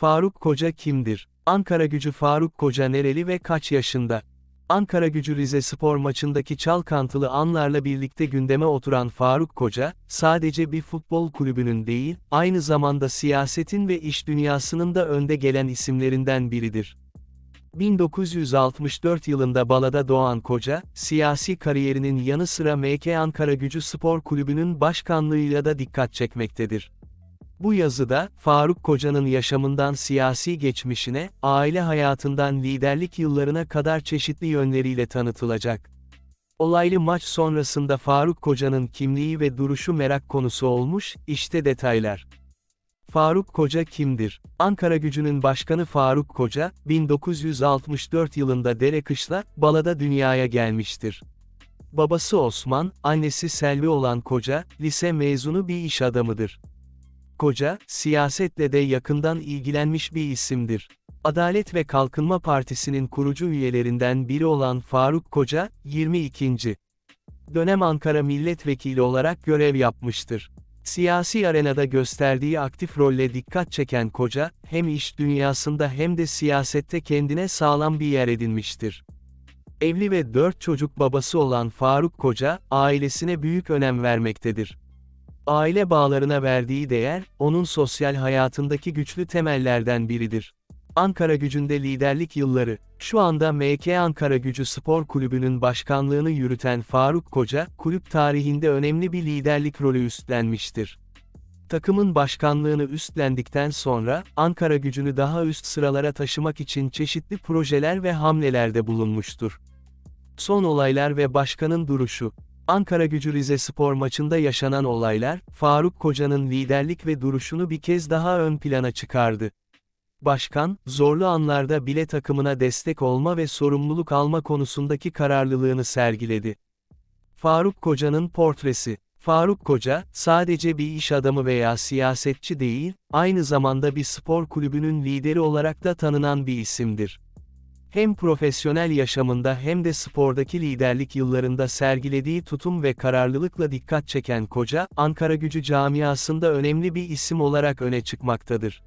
Faruk Koca kimdir? Ankara gücü Faruk Koca nereli ve kaç yaşında? Ankara gücü Rize spor maçındaki çalkantılı anlarla birlikte gündeme oturan Faruk Koca, sadece bir futbol kulübünün değil, aynı zamanda siyasetin ve iş dünyasının da önde gelen isimlerinden biridir. 1964 yılında Bala'da doğan Koca, siyasi kariyerinin yanı sıra MK Ankara Gücü Spor Kulübü'nün başkanlığıyla da dikkat çekmektedir. Bu yazıda, Faruk Koca'nın yaşamından siyasi geçmişine, aile hayatından liderlik yıllarına kadar çeşitli yönleriyle tanıtılacak. Olaylı maç sonrasında Faruk Koca'nın kimliği ve duruşu merak konusu olmuş, işte detaylar. Faruk Koca kimdir? Ankara gücünün başkanı Faruk Koca, 1964 yılında Derekış'la, Bala'da dünyaya gelmiştir. Babası Osman, annesi Selvi olan Koca, lise mezunu bir iş adamıdır. Koca, siyasetle de yakından ilgilenmiş bir isimdir. Adalet ve Kalkınma Partisi'nin kurucu üyelerinden biri olan Faruk Koca, 22. dönem Ankara milletvekili olarak görev yapmıştır. Siyasi arenada gösterdiği aktif rolle dikkat çeken Koca, hem iş dünyasında hem de siyasette kendine sağlam bir yer edinmiştir. Evli ve dört çocuk babası olan Faruk Koca, ailesine büyük önem vermektedir. Aile bağlarına verdiği değer, onun sosyal hayatındaki güçlü temellerden biridir. Ankara gücünde liderlik yılları, şu anda MK Ankara Gücü Spor Kulübü'nün başkanlığını yürüten Faruk Koca, kulüp tarihinde önemli bir liderlik rolü üstlenmiştir. Takımın başkanlığını üstlendikten sonra, Ankara gücünü daha üst sıralara taşımak için çeşitli projeler ve hamlelerde bulunmuştur. Son olaylar ve başkanın duruşu, Ankara Gücü Rize Spor maçında yaşanan olaylar, Faruk Koca'nın liderlik ve duruşunu bir kez daha ön plana çıkardı. Başkan, zorlu anlarda bile takımına destek olma ve sorumluluk alma konusundaki kararlılığını sergiledi. Faruk Koca'nın portresi Faruk Koca, sadece bir iş adamı veya siyasetçi değil, aynı zamanda bir spor kulübünün lideri olarak da tanınan bir isimdir. Hem profesyonel yaşamında hem de spordaki liderlik yıllarında sergilediği tutum ve kararlılıkla dikkat çeken koca, Ankara gücü camiasında önemli bir isim olarak öne çıkmaktadır.